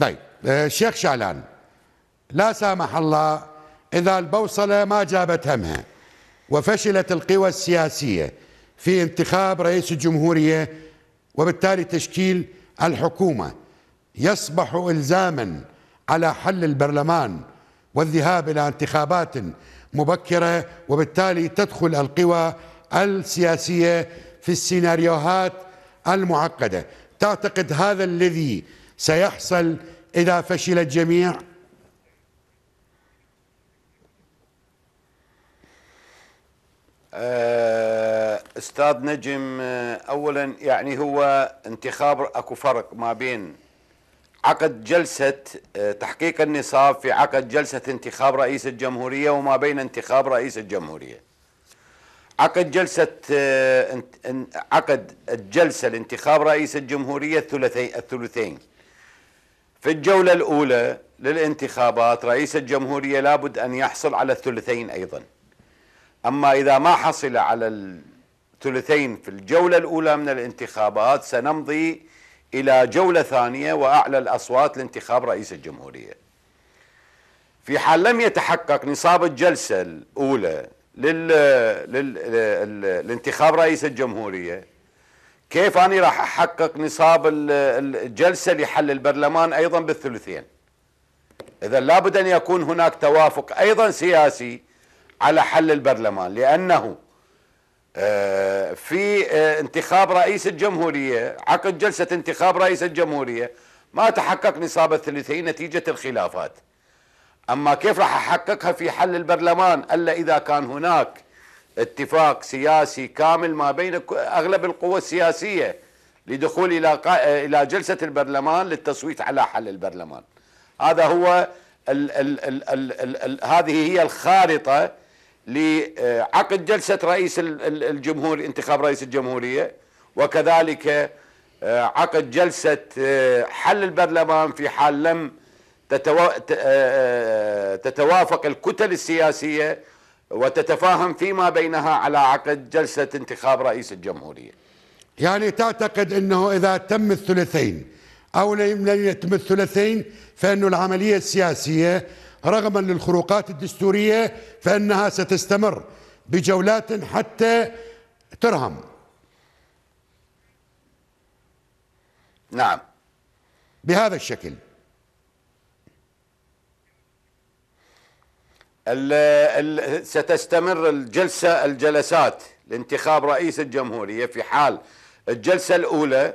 طيب الشيخ آه، شعلان لا سامح الله إذا البوصلة ما جابت همها وفشلت القوى السياسية في انتخاب رئيس الجمهورية وبالتالي تشكيل الحكومة يصبح إلزاما على حل البرلمان والذهاب إلى انتخابات مبكرة وبالتالي تدخل القوى السياسية في السيناريوهات المعقدة تعتقد هذا الذي سيحصل إذا فشل الجميع آه، استاذ نجم آه، اولا يعني هو انتخاب اكو فرق ما بين عقد جلسه آه، تحقيق النصاب في عقد جلسه انتخاب رئيس الجمهوريه وما بين انتخاب رئيس الجمهوريه. عقد جلسه عقد الجلسه لانتخاب رئيس الجمهوريه الثلثين الثلثين في الجولة الأولى للانتخابات رئيس الجمهورية لابد أن يحصل على الثلثين أيضا أما إذا ما حصل على الثلثين في الجولة الأولى من الانتخابات سنمضي إلى جولة ثانية وأعلى الأصوات لانتخاب رئيس الجمهورية في حال لم يتحقق نصاب الجلسة الأولى للانتخاب رئيس الجمهورية كيف أنا راح أحقق نصاب الجلسة لحل البرلمان أيضا بالثلثين إذا لابد أن يكون هناك توافق أيضا سياسي على حل البرلمان لأنه آه، في آه، انتخاب رئيس الجمهورية عقد جلسة انتخاب رئيس الجمهورية ما تحقق نصاب الثلثين نتيجة الخلافات أما كيف راح أحققها في حل البرلمان ألا إذا كان هناك اتفاق سياسي كامل ما بين اغلب القوى السياسيه لدخول الى الى جلسه البرلمان للتصويت على حل البرلمان. هذا هو ال ال ال ال ال هذه هي الخارطه لعقد جلسه رئيس الجمهور انتخاب رئيس الجمهوريه وكذلك آه، عقد جلسه آه، حل البرلمان في حال لم آه، تتوافق الكتل السياسيه وتتفاهم فيما بينها على عقد جلسة انتخاب رئيس الجمهورية يعني تعتقد أنه إذا تم الثلثين أو لم يتم الثلثين فأن العملية السياسية رغما للخروقات الدستورية فإنها ستستمر بجولات حتى ترهم نعم بهذا الشكل ستستمر الجلسة الجلسات لانتخاب رئيس الجمهورية في حال الجلسة الأولى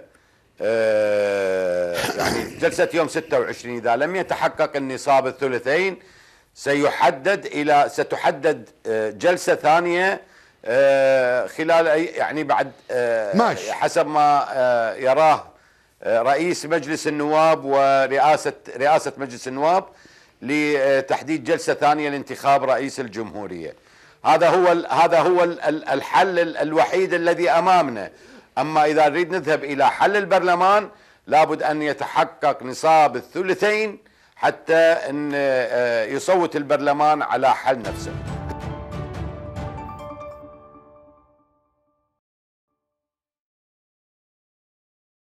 آه، يعني جلسة يوم 26 إذا لم يتحقق النصاب الثلثين سيحدد إلى ستحدد آه، جلسة ثانية آه، خلال يعني بعد ماشي. حسب ما يراه رئيس مجلس النواب ورئاسة رئاسة مجلس النواب لتحديد جلسه ثانيه لانتخاب رئيس الجمهوريه. هذا هو هذا هو الحل الوحيد الذي امامنا. اما اذا نريد نذهب الى حل البرلمان لابد ان يتحقق نصاب الثلثين حتى ان آه، آه، يصوت البرلمان على حل نفسه.